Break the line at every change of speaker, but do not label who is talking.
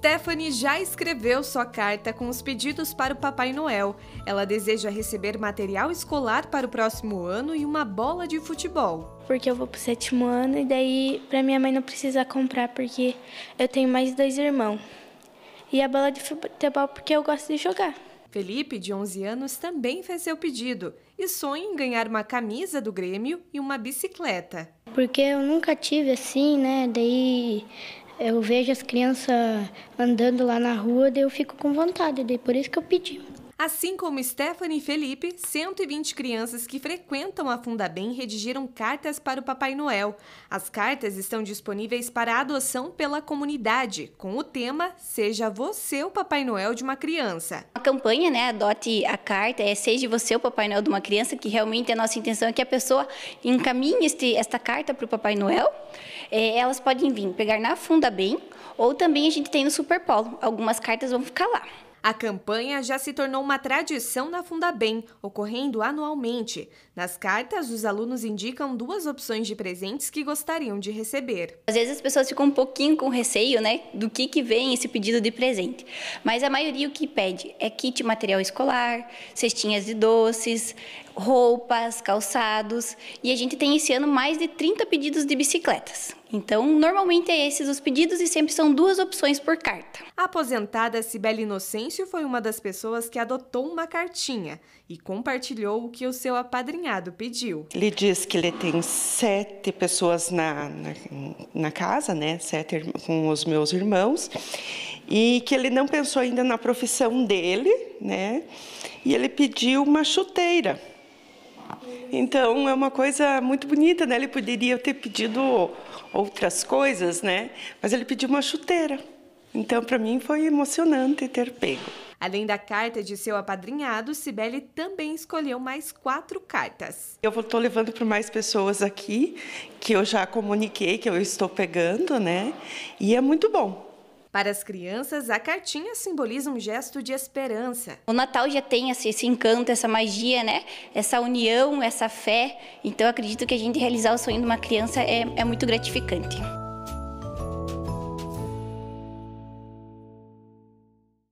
Stephanie já escreveu sua carta com os pedidos para o Papai Noel. Ela deseja receber material escolar para o próximo ano e uma bola de futebol. Porque eu vou para o sétimo ano e daí para minha mãe não precisar comprar porque eu tenho mais dois irmãos. E a bola de futebol porque eu gosto de jogar. Felipe, de 11 anos, também fez seu pedido e sonha em ganhar uma camisa do Grêmio e uma bicicleta.
Porque eu nunca tive assim, né? Daí eu vejo as crianças andando lá na rua, daí eu fico com vontade, daí por isso que eu pedi.
Assim como Stephanie e Felipe, 120 crianças que frequentam a Fundabem redigiram cartas para o Papai Noel. As cartas estão disponíveis para adoção pela comunidade, com o tema Seja você o Papai Noel de uma criança.
A campanha, né, adote a carta, é Seja você o Papai Noel de uma criança, que realmente a nossa intenção é que a pessoa encaminhe este, esta carta para o Papai Noel. É, elas podem vir pegar na Fundabem ou também a gente tem no Superpolo. Algumas cartas vão ficar lá.
A campanha já se tornou uma tradição na Fundabem, ocorrendo anualmente. Nas cartas, os alunos indicam duas opções de
presentes que gostariam de receber. Às vezes as pessoas ficam um pouquinho com receio, né, do que que vem esse pedido de presente. Mas a maioria o que pede é kit material escolar, cestinhas de doces, roupas, calçados, e a gente tem esse ano mais de 30 pedidos de bicicletas. Então, normalmente é esses os pedidos e sempre são duas opções por
carta. A aposentada Cibele Inocêncio foi uma das pessoas que adotou uma cartinha e compartilhou o que o seu apadrinhado pediu.
Ele diz que ele tem sete pessoas na, na, na casa, né? Sete com os meus irmãos e que ele não pensou ainda na profissão dele, né? E ele pediu uma chuteira então é uma coisa muito bonita, né? Ele poderia ter pedido outras coisas, né? Mas ele pediu uma chuteira. Então para mim foi emocionante ter pego.
Além da carta de seu apadrinhado, Cibele também escolheu mais quatro cartas.
Eu estou levando para mais pessoas aqui, que eu já comuniquei que eu estou pegando, né? E é muito bom
para as crianças, a cartinha simboliza um gesto de esperança.
O Natal já tem esse, esse encanto, essa magia, né? Essa união, essa fé. Então, acredito que a gente realizar o sonho de uma criança é, é muito gratificante.